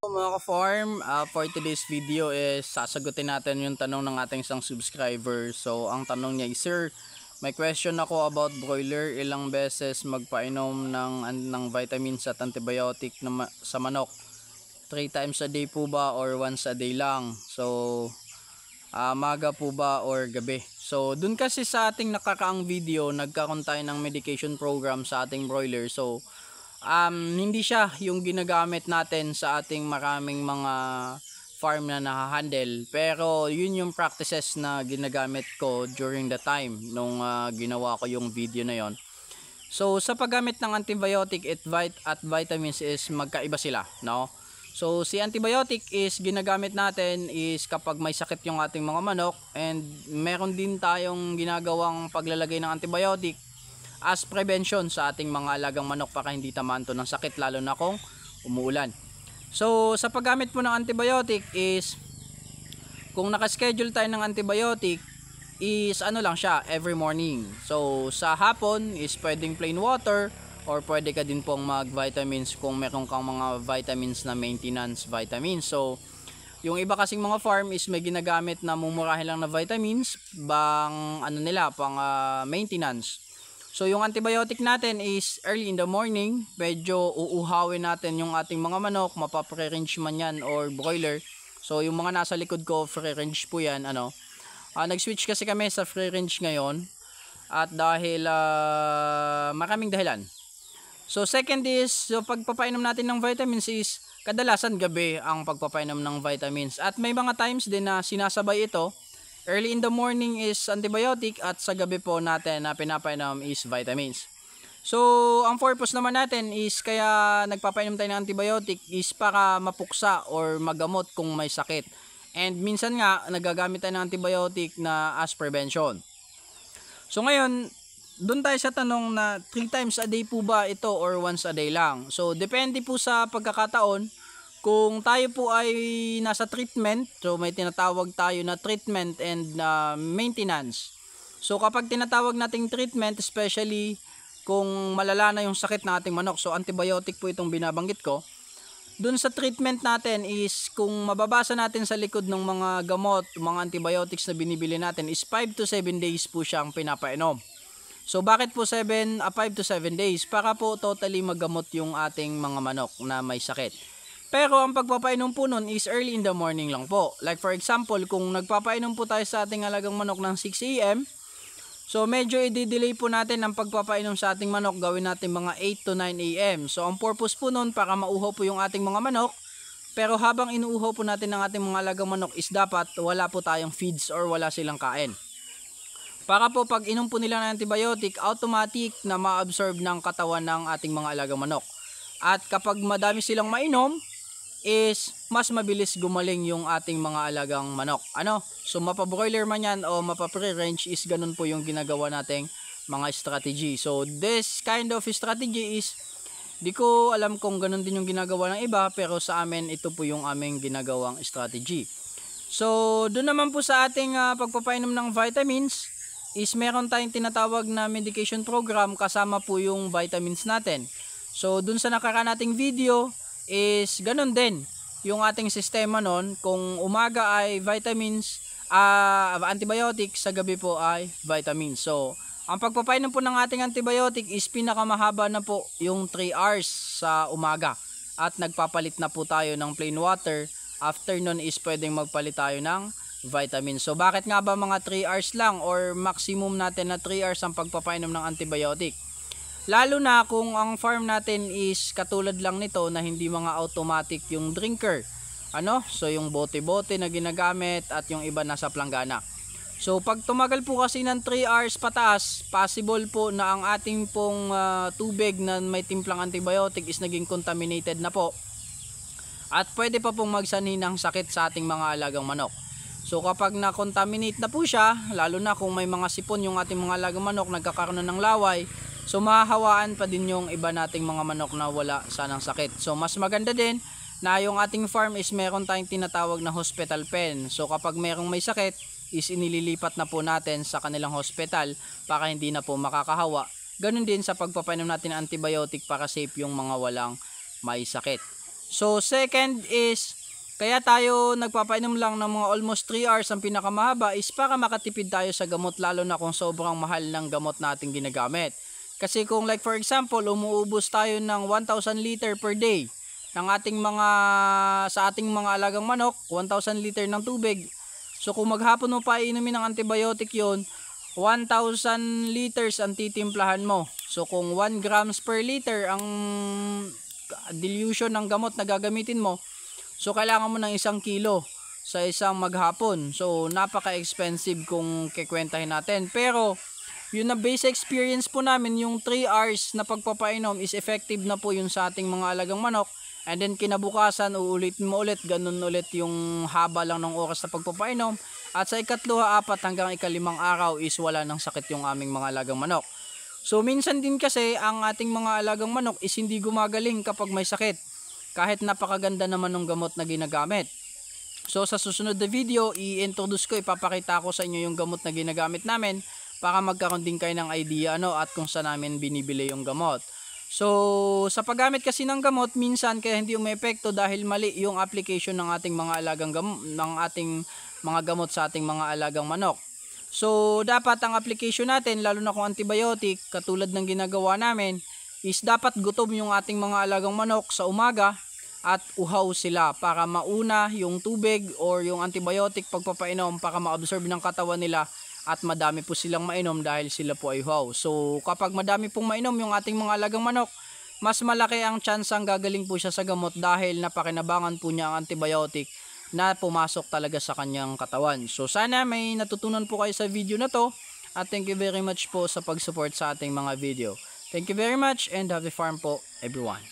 Hello mga ka-farm, uh, for today's video is sasagutin natin yung tanong ng ating isang subscriber. So ang tanong niya is, Sir, may question ako about broiler. Ilang beses magpainom ng, ng vitamins at antibiotic na ma sa manok? 3 times a day po ba or once a day lang? So uh, ah, maga po ba or gabi? So dun kasi sa ating nakakaang video, nagkaroon tayo ng medication program sa ating broiler. So um, hindi siya yung ginagamit natin sa ating maraming mga farm na nakahandle pero yun yung practices na ginagamit ko during the time nung uh, ginawa ko yung video na yon so sa paggamit ng antibiotic at, vit at vitamins is magkaiba sila no so si antibiotic is ginagamit natin is kapag may sakit yung ating mga manok and meron din tayong ginagawang paglalagay ng antibiotic as prevention sa ating mga alagang manok para hindi tamaan to ng sakit lalo na kung umuulan. So sa paggamit po ng antibiotic is kung nakaschedule tayo ng antibiotic is ano lang siya every morning. So sa hapon is pwedeng plain water or pwede ka din pong mag vitamins kung meron kang mga vitamins na maintenance vitamins. So yung iba kasing mga farm is may ginagamit na mumurahin lang na vitamins bang ano nila pang uh, maintenance. So yung antibiotic natin is early in the morning, medyo uuhawin natin yung ating mga manok, mapapre-range man yan or broiler. So yung mga nasa likod ko, free-range po yan. Ano. Uh, nag-switch kasi kami sa free-range ngayon at dahil uh, maraming dahilan. So second is, so pagpapainom natin ng vitamins is kadalasan gabi ang pagpapainom ng vitamins. At may mga times din na sinasabay ito Early in the morning is antibiotic at sa gabi po natin na pinapainom is vitamins. So, ang purpose naman natin is kaya nagpapainom tayo ng antibiotic is para mapuksa or magamot kung may sakit. And minsan nga, nagagamit tayo ng antibiotic na as prevention. So ngayon, doon tayo sa tanong na 3 times a day po ba ito or once a day lang? So depende po sa pagkakataon kung tayo po ay nasa treatment, so may tinatawag tayo na treatment and uh, maintenance. So kapag tinatawag nating treatment, especially kung malala na yung sakit na ating manok, so antibiotic po itong binabanggit ko, dun sa treatment natin is kung mababasa natin sa likod ng mga gamot, mga antibiotics na binibili natin is 5 to 7 days po siyang pinapainom. So bakit po 7 uh, 5 to 7 days para po totally magamot yung ating mga manok na may sakit. Pero ang pagpapainom po nun is early in the morning lang po. Like for example, kung nagpapainom po tayo sa ating alagang manok ng 6am, so medyo i-delay po natin ang pagpapainom sa ating manok. Gawin natin mga 8 to 9am. So ang purpose po nun para mauho po yung ating mga manok. Pero habang inuho po natin ang ating mga alagang manok is dapat wala po tayong feeds or wala silang kain. Para po pag inom po nila ng antibiotic, automatic na ma-absorb ng katawan ng ating mga alagang manok. At kapag madami silang mainom, is mas mabilis gumaling yung ating mga alagang manok. Ano? So mapabroiler man yan o mapapre-range is ganun po yung ginagawa nating mga strategy. So this kind of strategy is di ko alam kung ganun din yung ginagawa ng iba pero sa amin ito po yung aming ginagawang strategy. So doon naman po sa ating uh, pagpapainom ng vitamins is meron tayong tinatawag na medication program kasama po yung vitamins natin. So dun sa nakaraan nating video is ganun din yung ating sistema nun. Kung umaga ay vitamins, uh, ah, antibiotics, sa gabi po ay vitamins. So, ang pagpapainom po ng ating antibiotic is pinakamahaba na po yung 3 hours sa umaga. At nagpapalit na po tayo ng plain water. afternoon is pwedeng magpalit tayo ng vitamins So bakit nga ba mga 3 hours lang or maximum natin na 3 hours ang pagpapainom ng antibiotic? Lalo na kung ang farm natin is katulad lang nito na hindi mga automatic yung drinker. Ano? So yung bote-bote na ginagamit at yung iba nasa planggana. So pag tumagal po kasi ng 3 hours pataas, possible po na ang ating pong uh, tubig na may timplang antibiotic is naging contaminated na po. At pwede pa pong magsanhi ng sakit sa ating mga alagang manok. So kapag na-contaminate na po siya, lalo na kung may mga sipon yung ating mga alagang manok, nagkakaroon ng laway, So mahahawaan pa din yung iba nating mga manok na wala sanang sakit. So mas maganda din na yung ating farm is meron tayong tinatawag na hospital pen. So kapag merong may sakit is inililipat na po natin sa kanilang hospital para hindi na po makakahawa. Ganun din sa pagpapainom natin ng antibiotic para safe yung mga walang may sakit. So second is kaya tayo nagpapainom lang ng mga almost 3 hours ang pinakamahaba is para makatipid tayo sa gamot lalo na kung sobrang mahal ng gamot natin ginagamit. Kasi kung like for example, umuubos tayo ng 1,000 liter per day ng ating mga sa ating mga alagang manok, 1,000 liter ng tubig. So kung maghapon mo pa inumin ng antibiotic 'yon, 1,000 liters ang titimplahan mo. So kung 1 grams per liter ang dilution ng gamot na gagamitin mo, so kailangan mo ng isang kilo sa isang maghapon. So napaka-expensive kung kikwentahin natin. Pero yun na base experience po namin, yung 3 hours na pagpapainom is effective na po yun sa ating mga alagang manok. And then kinabukasan, uulit mo ulit, ganun ulit yung haba lang ng oras na pagpapainom. At sa ikatlo, apat hanggang ikalimang araw is wala ng sakit yung aming mga alagang manok. So minsan din kasi ang ating mga alagang manok is hindi gumagaling kapag may sakit. Kahit napakaganda naman ng gamot na ginagamit. So sa susunod na video, i-introduce ko, ipapakita ko sa inyo yung gamot na ginagamit namin para magkaroon din kayo ng idea ano at kung saan namin binibili yung gamot. So, sa paggamit kasi ng gamot, minsan kaya hindi umepekto dahil mali yung application ng ating mga alagang ng ating mga gamot sa ating mga alagang manok. So, dapat ang application natin, lalo na kung antibiotic, katulad ng ginagawa namin, is dapat gutom yung ating mga alagang manok sa umaga at uhaw sila para mauna yung tubig or yung antibiotic pagpapainom para ma-absorb ng katawan nila at madami po silang mainom dahil sila po ay wow. So kapag madami pong mainom yung ating mga alagang manok, mas malaki ang chance ang gagaling po siya sa gamot dahil napakinabangan po niya ang antibiotic na pumasok talaga sa kanyang katawan. So sana may natutunan po kayo sa video na to at thank you very much po sa pag-support sa ating mga video. Thank you very much and happy farm po everyone.